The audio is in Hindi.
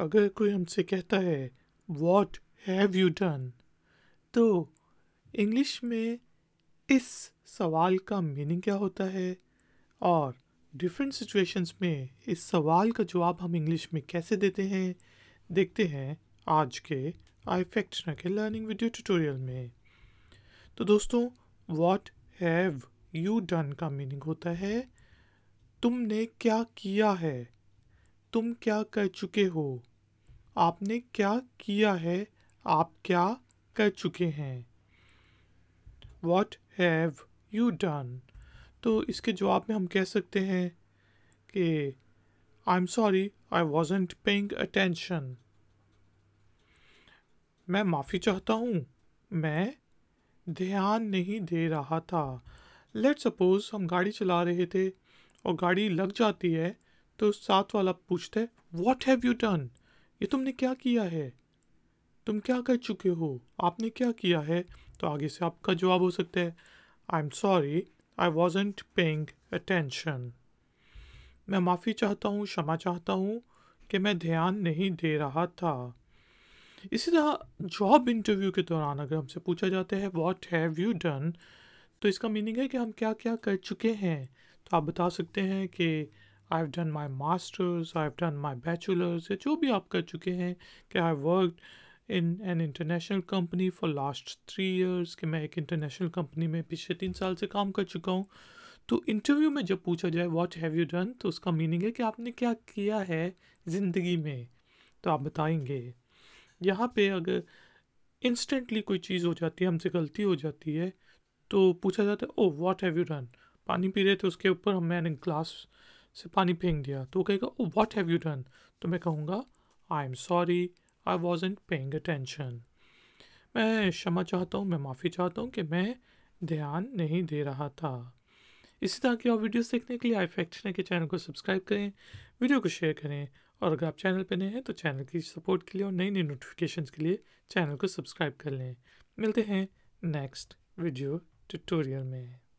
अगर कोई हमसे कहता है वॉट हैव यू डन तो इंग्लिश में इस सवाल का मीनिंग क्या होता है और डिफरेंट सिचुएशंस में इस सवाल का जवाब हम इंग्लिश में कैसे देते हैं देखते हैं आज के आई फैक्टना के लर्निंग वीडियो ट्यूटोरियल में तो दोस्तों वॉट हैव यू डन का मीनिंग होता है तुमने क्या किया है तुम क्या कर चुके हो आपने क्या किया है आप क्या कर चुके हैं वॉट हैव यू डन तो इसके जवाब में हम कह सकते हैं कि I am sorry I wasn't paying attention मैं माफ़ी चाहता हूँ मैं ध्यान नहीं दे रहा था लेट सपोज़ हम गाड़ी चला रहे थे और गाड़ी लग जाती है तो साथ वाला पूछते वॉट हैव यू डन ये तुमने क्या किया है तुम क्या कर चुके हो आपने क्या किया है तो आगे से आपका जवाब हो सकता है I am sorry I wasn't paying attention मैं माफ़ी चाहता हूँ क्षमा चाहता हूँ कि मैं ध्यान नहीं दे रहा था इसी तरह जॉब इंटरव्यू के दौरान अगर हमसे पूछा जाता है वॉट हैव यू डन तो इसका मीनिंग है कि हम क्या क्या कर चुके हैं तो आप बता सकते हैं कि I have done my masters I have done my bachelors या जो भी आप कर चुके हैं कि I work in an international company for last three years कि मैं एक इंटरनेशनल कंपनी में पिछले तीन साल से काम कर चुका हूँ तो इंटरव्यू में जब पूछा जाए वॉट हैव यू डन तो उसका मीनिंग है कि आपने क्या किया है ज़िंदगी में तो आप बताएंगे यहाँ पे अगर इंस्टेंटली कोई चीज़ हो जाती है हमसे गलती हो जाती है तो पूछा जाता है oh what have you done पानी पी रहे थे उसके ऊपर मैंने ग्लास से पानी फेंक दिया तो वो कहेगा oh what have you done तो मैं कहूँगा I am sorry I was in paying attention मैं क्षमा चाहता हूँ मैं माफ़ी चाहता हूँ कि मैं ध्यान नहीं दे रहा था इसी तरह की और वीडियोस देखने के लिए आई फैक्ट्री के चैनल को सब्सक्राइब करें वीडियो को शेयर करें और अगर आप चैनल पर नए हैं तो चैनल की सपोर्ट के लिए और नई नई नोटिफिकेशन के लिए चैनल को सब्सक्राइब कर लें मिलते हैं नेक्स्ट वीडियो ट्यूटोरियल में